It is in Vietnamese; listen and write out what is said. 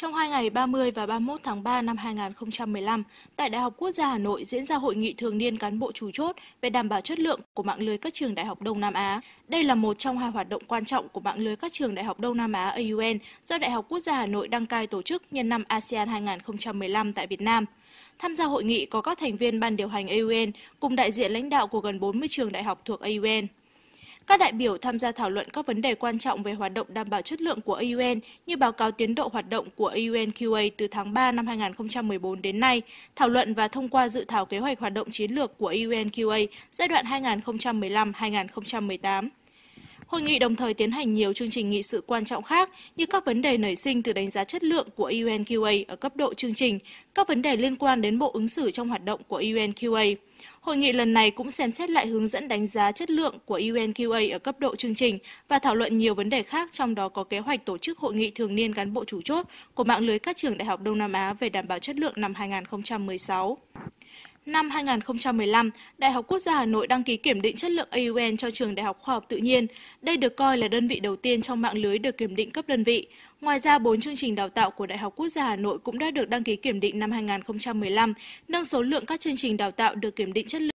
Trong hai ngày 30 và 31 tháng 3 năm 2015, tại Đại học Quốc gia Hà Nội diễn ra hội nghị thường niên cán bộ chủ chốt về đảm bảo chất lượng của mạng lưới các trường đại học Đông Nam Á. Đây là một trong hai hoạt động quan trọng của mạng lưới các trường đại học Đông Nam Á AUN do Đại học Quốc gia Hà Nội đăng cai tổ chức nhân năm ASEAN 2015 tại Việt Nam. Tham gia hội nghị có các thành viên ban điều hành AUN cùng đại diện lãnh đạo của gần 40 trường đại học thuộc AUN. Các đại biểu tham gia thảo luận các vấn đề quan trọng về hoạt động đảm bảo chất lượng của AUN như báo cáo tiến độ hoạt động của AUNQA từ tháng 3 năm 2014 đến nay, thảo luận và thông qua dự thảo kế hoạch hoạt động chiến lược của AUNQA giai đoạn 2015-2018. Hội nghị đồng thời tiến hành nhiều chương trình nghị sự quan trọng khác như các vấn đề nảy sinh từ đánh giá chất lượng của UNQA ở cấp độ chương trình, các vấn đề liên quan đến bộ ứng xử trong hoạt động của UNQA. Hội nghị lần này cũng xem xét lại hướng dẫn đánh giá chất lượng của UNQA ở cấp độ chương trình và thảo luận nhiều vấn đề khác trong đó có kế hoạch tổ chức hội nghị thường niên cán bộ chủ chốt của mạng lưới các trường đại học Đông Nam Á về đảm bảo chất lượng năm 2016. Năm 2015, Đại học Quốc gia Hà Nội đăng ký kiểm định chất lượng AUN cho trường Đại học Khoa học Tự nhiên. Đây được coi là đơn vị đầu tiên trong mạng lưới được kiểm định cấp đơn vị. Ngoài ra, 4 chương trình đào tạo của Đại học Quốc gia Hà Nội cũng đã được đăng ký kiểm định năm 2015, nâng số lượng các chương trình đào tạo được kiểm định chất lượng